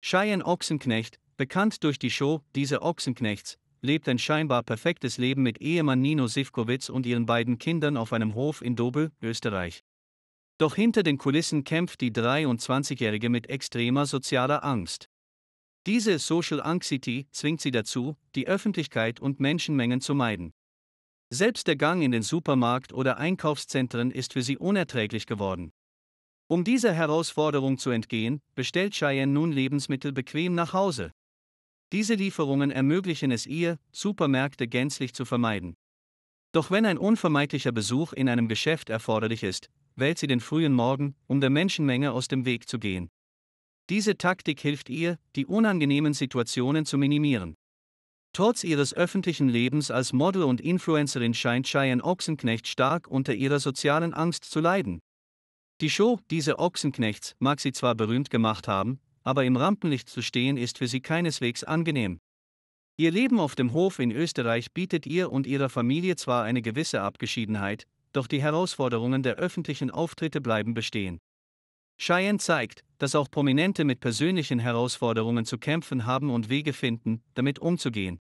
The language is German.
Cheyenne Ochsenknecht, bekannt durch die Show Diese Ochsenknechts, lebt ein scheinbar perfektes Leben mit Ehemann Nino Sivkovic und ihren beiden Kindern auf einem Hof in Dobel, Österreich. Doch hinter den Kulissen kämpft die 23-Jährige mit extremer sozialer Angst. Diese Social Anxiety zwingt sie dazu, die Öffentlichkeit und Menschenmengen zu meiden. Selbst der Gang in den Supermarkt oder Einkaufszentren ist für sie unerträglich geworden. Um dieser Herausforderung zu entgehen, bestellt Cheyenne nun Lebensmittel bequem nach Hause. Diese Lieferungen ermöglichen es ihr, Supermärkte gänzlich zu vermeiden. Doch wenn ein unvermeidlicher Besuch in einem Geschäft erforderlich ist, wählt sie den frühen Morgen, um der Menschenmenge aus dem Weg zu gehen. Diese Taktik hilft ihr, die unangenehmen Situationen zu minimieren. Trotz ihres öffentlichen Lebens als Model und Influencerin scheint Cheyenne Ochsenknecht stark unter ihrer sozialen Angst zu leiden. Die Show, diese Ochsenknechts, mag sie zwar berühmt gemacht haben, aber im Rampenlicht zu stehen ist für sie keineswegs angenehm. Ihr Leben auf dem Hof in Österreich bietet ihr und ihrer Familie zwar eine gewisse Abgeschiedenheit, doch die Herausforderungen der öffentlichen Auftritte bleiben bestehen. Cheyenne zeigt, dass auch Prominente mit persönlichen Herausforderungen zu kämpfen haben und Wege finden, damit umzugehen.